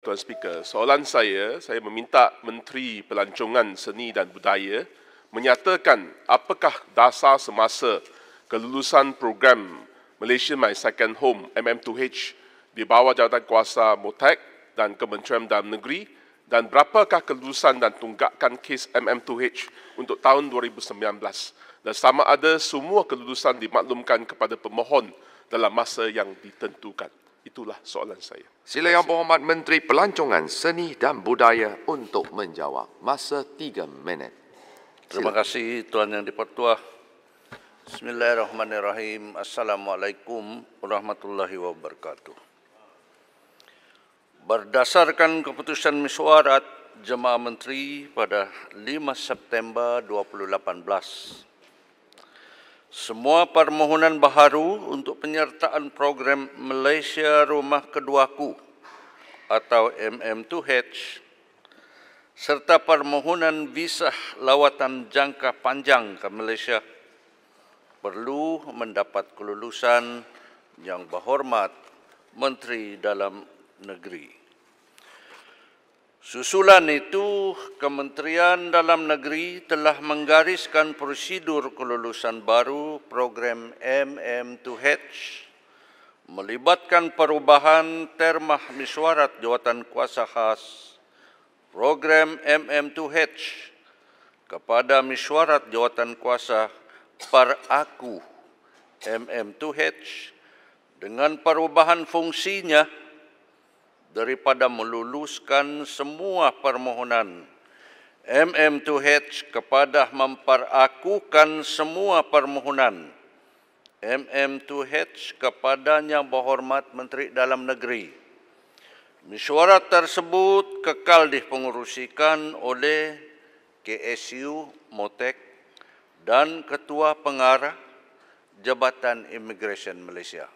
Tuan Speaker, soalan saya, saya meminta Menteri Pelancongan Seni dan Budaya menyatakan apakah dasar semasa kelulusan program Malaysia My Second Home MM2H di bawah jawatan kuasa MOTEC dan Kementerian Dalam Negeri dan berapakah kelulusan dan tunggakan kes MM2H untuk tahun 2019 dan sama ada semua kelulusan dimaklumkan kepada pemohon dalam masa yang ditentukan. Itulah soalan saya. Sila Yang Berhormat Menteri Pelancongan Seni dan Budaya untuk menjawab. Masa tiga minit. Sila. Terima kasih Tuan Yang Dipertua. Bismillahirrahmanirrahim. Assalamualaikum warahmatullahi wabarakatuh. Berdasarkan keputusan mesyuarat Jemaah Menteri pada 5 September 2018, semua permohonan baharu untuk penyertaan program Malaysia Rumah Keduaku atau MM2H serta permohonan visa lawatan jangka panjang ke Malaysia perlu mendapat kelulusan yang berhormat Menteri Dalam Negeri. Susulan itu, Kementerian Dalam Negeri telah menggariskan prosedur kelulusan baru program MM2H melibatkan perubahan termah mesyuarat jawatan kuasa khas program MM2H kepada mesyuarat jawatan kuasa peraku MM2H dengan perubahan fungsinya daripada meluluskan semua permohonan MM2H kepada memperakukan semua permohonan MM2H kepadanya berhormat Menteri Dalam Negeri. Mesyuarat tersebut kekal dipengurusikan oleh KSU Motek dan Ketua Pengarah Jabatan Immigration Malaysia.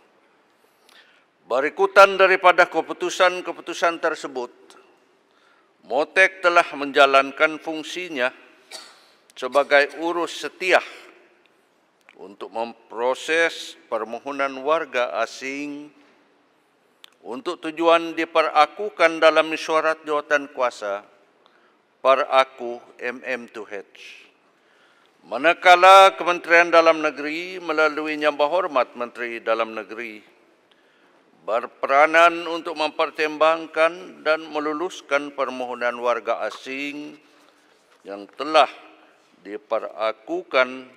Berikutan daripada keputusan-keputusan tersebut, Motek telah menjalankan fungsinya sebagai urus setia untuk memproses permohonan warga asing untuk tujuan diperakukan dalam mesyuarat jawatan kuasa peraku MM2H. Manakala Kementerian Dalam Negeri melalui melaluinya hormat Menteri Dalam Negeri berperanan untuk mempertimbangkan dan meluluskan permohonan warga asing yang telah diperakukan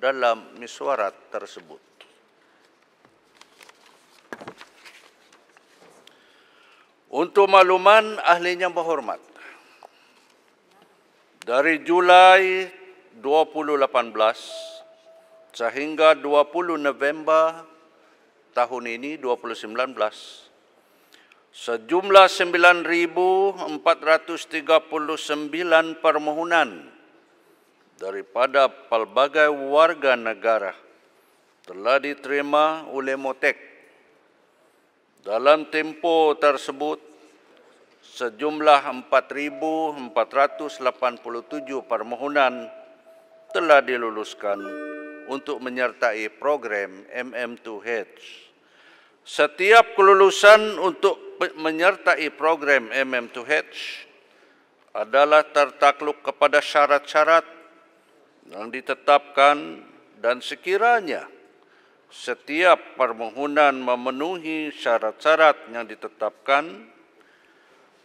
dalam mesyuarat tersebut. Untuk makluman ahli yang berhormat, dari Julai 2018 sehingga 20 November 2018, tahun ini 2019 sejumlah 9439 permohonan daripada pelbagai warga negara telah diterima oleh Motek. Dalam tempo tersebut, sejumlah 4,487 permohonan telah diluluskan untuk menyertai program MM2H. Setiap kelulusan untuk menyertai program MM2H adalah tertakluk kepada syarat-syarat yang ditetapkan dan sekiranya setiap permohonan memenuhi syarat-syarat yang ditetapkan,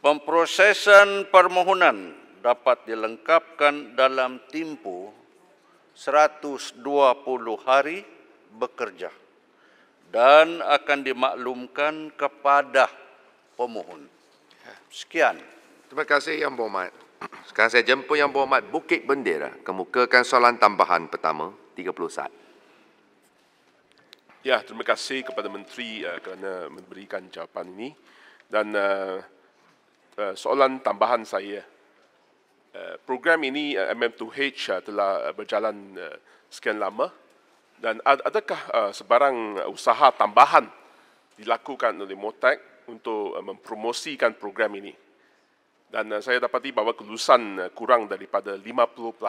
pemprosesan permohonan dapat dilengkapkan dalam tempoh 120 hari bekerja dan akan dimaklumkan kepada pemohon. Sekian. Terima kasih Yang Berhormat. Sekarang saya jumpa Yang Berhormat Bukit Bendera. Kemukakan soalan tambahan pertama, 30 saat. Ya, terima kasih kepada Menteri uh, kerana memberikan jawapan ini. Dan uh, uh, soalan tambahan saya Uh, program ini MM2H uh, uh, telah berjalan sekian lama dan adakah sebarang usaha tambahan dilakukan oleh Motec untuk mempromosikan program ini? Dan saya dapati bahawa kelulusan kurang daripada 50%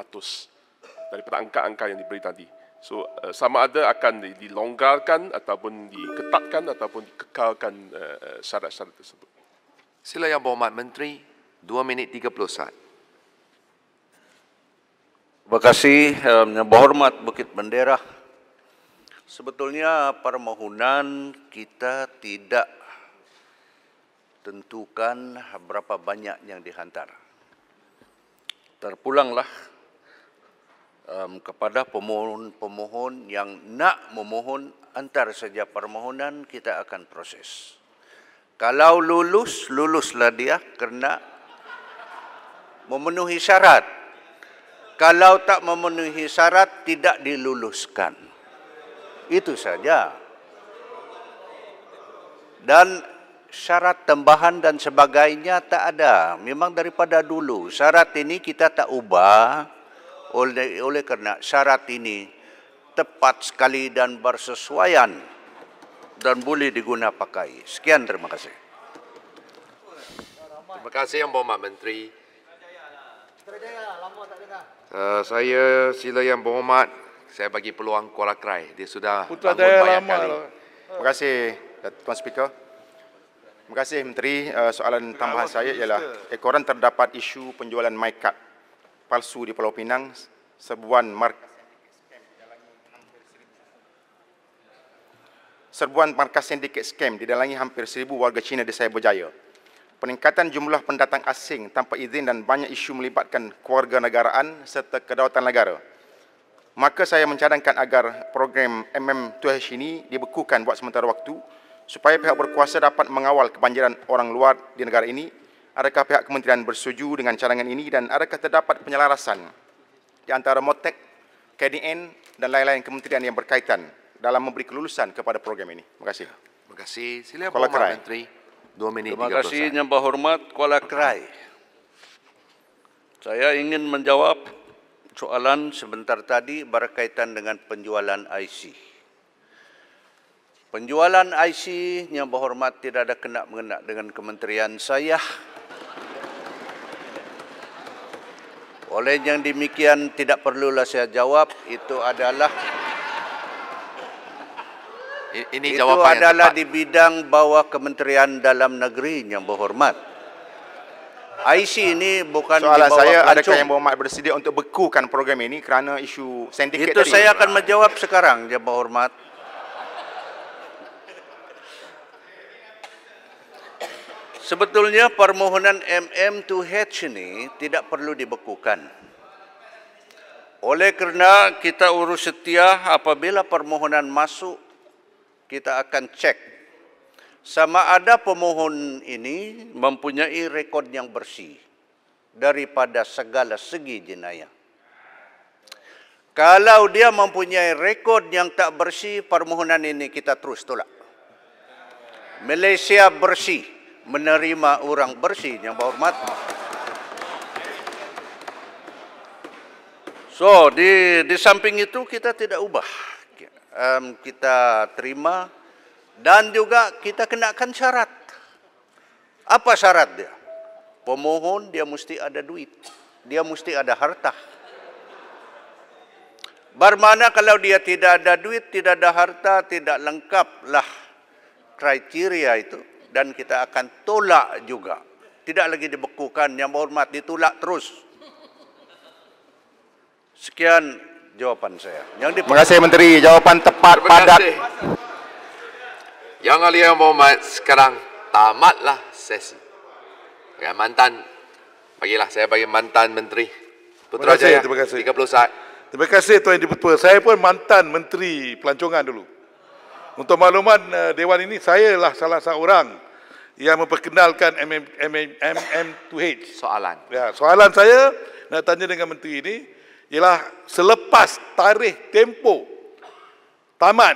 daripada angka-angka yang diberi tadi. So sama ada akan dilonggarkan ataupun diketatkan ataupun dikekalkan syarat-syarat tersebut. Sila yang berhormat Menteri, 2 minit 30 saat. Terima kasih eh, yang berhormat Bukit Bendera. Sebetulnya permohonan kita tidak tentukan berapa banyak yang dihantar. Terpulanglah um, kepada pemohon-pemohon yang nak memohon, antar saja permohonan kita akan proses. Kalau lulus, luluslah dia kerana memenuhi syarat. Kalau tak memenuhi syarat tidak diluluskan. Itu saja. Dan syarat tambahan dan sebagainya tak ada. Memang daripada dulu syarat ini kita tak ubah oleh oleh kerana syarat ini tepat sekali dan bersesuaian dan boleh diguna pakai. Sekian terima kasih. Terima kasih Yang Bapak Menteri. Terima kasih. Lama tak dengar. Eh, saya sila yang berhormat saya bagi peluang Kuala Krai. Dia sudah Putra bangun banyak lama kali. Terima kasih Tuan Speaker. Terima kasih Menteri. Eh, soalan tambahan saya ialah ekoran terdapat isu penjualan MyCard palsu di Pulau Pinang serbuan mark Serbuan markas sindiket scam didalangi hampir seribu warga Cina di Saya peningkatan jumlah pendatang asing tanpa izin dan banyak isu melibatkan keluarga negaraan serta kedaulatan negara. Maka saya mencadangkan agar program MM2H ini dibekukan buat sementara waktu supaya pihak berkuasa dapat mengawal kebanjiran orang luar di negara ini. Adakah pihak kementerian bersetuju dengan cadangan ini dan adakah terdapat penyelarasan di antara MOTEC, KDN dan lain-lain kementerian yang berkaitan dalam memberi kelulusan kepada program ini? Terima kasih. Terima kasih. Sila Pak Menteri. Dua minit. Terima kasih yang berhormat Kuala Krai. Saya ingin menjawab soalan sebentar tadi berkaitan dengan penjualan IC. Penjualan IC yang berhormat tidak ada kena mengena dengan kementerian saya. Oleh yang demikian tidak perlulah saya jawab itu adalah ini itu jawapan adalah yang di bidang bawah Kementerian Dalam Negeri yang berhormat. IC ini bukan Soalan di bawah saya ada adakah yang berhormat bersedia untuk bekukan program ini kerana isu sindiket itu tadi? Itu saya akan menjawab sekarang, yang berhormat. Sebetulnya permohonan MM2H ini tidak perlu dibekukan. Oleh kerana kita urus setia apabila permohonan masuk kita akan cek sama ada pemohon ini mempunyai rekod yang bersih daripada segala segi jenayah. Kalau dia mempunyai rekod yang tak bersih, permohonan ini kita terus tolak. Malaysia bersih menerima orang bersih yang berhormat. So, di di samping itu kita tidak ubah um, kita terima dan juga kita kenakan syarat. Apa syarat dia? Pemohon dia mesti ada duit. Dia mesti ada harta. Bermana kalau dia tidak ada duit, tidak ada harta, tidak lengkaplah kriteria itu. Dan kita akan tolak juga. Tidak lagi dibekukan, yang berhormat ditolak terus. Sekian jawapan saya. Yang Terima kasih Menteri, jawapan tepat padat. Yang Ali yang Muhammad sekarang tamatlah sesi. Ya, mantan, bagilah saya bagi mantan Menteri Putrajaya. Terima kasih. Terima kasih. 30 saat. Terima kasih Tuan Yang Putra. Saya pun mantan Menteri Pelancongan dulu. Untuk makluman Dewan ini, saya lah salah seorang yang memperkenalkan MM, MM2H. Soalan. Ya, soalan saya nak tanya dengan Menteri ini, ialah selepas tarikh tempo tamat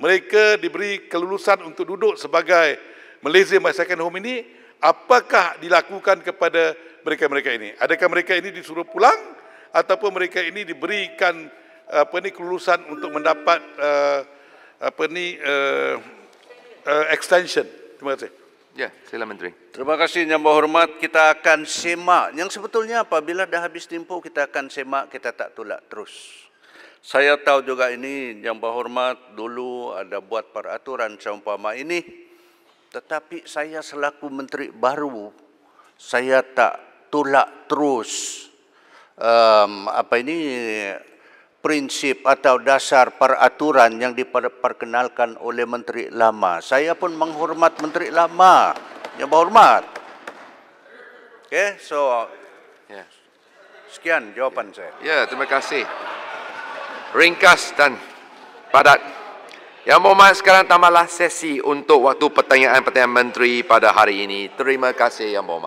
mereka diberi kelulusan untuk duduk sebagai Malaysia My Second Home ini, apakah dilakukan kepada mereka-mereka ini? Adakah mereka ini disuruh pulang ataupun mereka ini diberikan apa ni kelulusan untuk mendapat uh, apa ni uh, uh, extension? Terima kasih. Ya, sila Menteri. Terima kasih yang berhormat. Kita akan semak. Yang sebetulnya apabila dah habis tempo, kita akan semak, kita tak tolak terus. Saya tahu juga ini yang berhormat dulu ada buat peraturan seumpama ini. Tetapi saya selaku Menteri baru, saya tak tolak terus um, apa ini prinsip atau dasar peraturan yang diperkenalkan oleh Menteri Lama. Saya pun menghormat Menteri Lama. Yang berhormat. Okay, so ya. sekian jawapan saya. Ya, terima kasih. Ringkas dan padat. Yang berhormat sekarang tamalah sesi untuk waktu pertanyaan-pertanyaan Menteri pada hari ini. Terima kasih Yang berhormat.